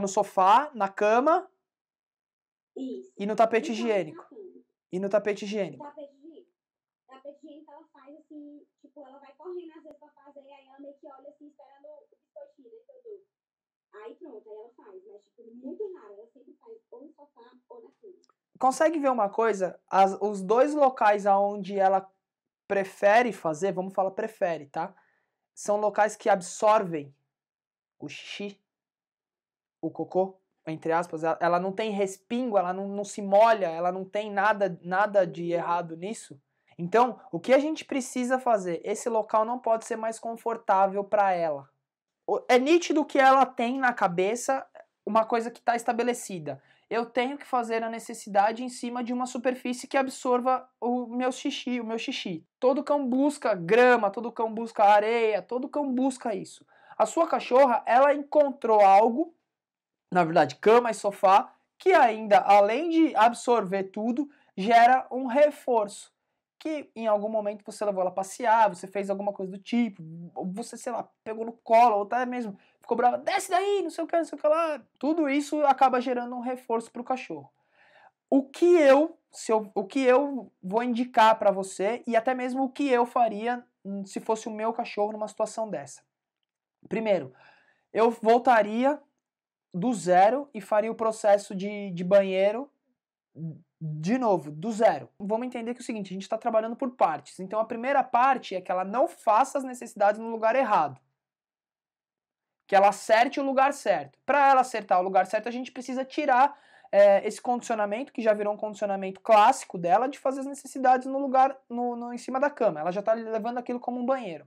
no sofá, na cama Isso. e no tapete e então, assim, higiênico. Assim, e no tapete higiênico. Tapete higiênico. Tapete higiênico ela faz assim, tipo, ela vai correndo às vezes pra fazer, aí ela meio que olha assim, esperando o biscoitinho, né, que eu dou. Aí pronto, aí ela faz, mas tipo, muito raro, ela sempre faz ou no sofá ou na cama. Consegue ver uma coisa? As, os dois locais aonde ela prefere fazer, vamos falar prefere, tá? São locais que absorvem o xixi o cocô, entre aspas, ela, ela não tem respingo, ela não, não se molha, ela não tem nada, nada de errado nisso. Então, o que a gente precisa fazer? Esse local não pode ser mais confortável para ela. É nítido que ela tem na cabeça uma coisa que está estabelecida. Eu tenho que fazer a necessidade em cima de uma superfície que absorva o meu xixi, o meu xixi. Todo cão busca grama, todo cão busca areia, todo cão busca isso. A sua cachorra, ela encontrou algo na verdade, cama e sofá, que ainda, além de absorver tudo, gera um reforço. Que em algum momento você levou ela passear, você fez alguma coisa do tipo, você, sei lá, pegou no colo, ou até mesmo ficou brava, desce daí, não sei o que, não sei o que lá. Tudo isso acaba gerando um reforço para o cachorro. O que eu, se eu, o que eu vou indicar para você e até mesmo o que eu faria hum, se fosse o meu cachorro numa situação dessa. Primeiro, eu voltaria do zero e faria o processo de, de banheiro de novo, do zero. Vamos entender que é o seguinte: a gente está trabalhando por partes. Então a primeira parte é que ela não faça as necessidades no lugar errado. Que ela acerte o lugar certo. Para ela acertar o lugar certo, a gente precisa tirar é, esse condicionamento, que já virou um condicionamento clássico dela, de fazer as necessidades no lugar, no, no em cima da cama. Ela já está levando aquilo como um banheiro.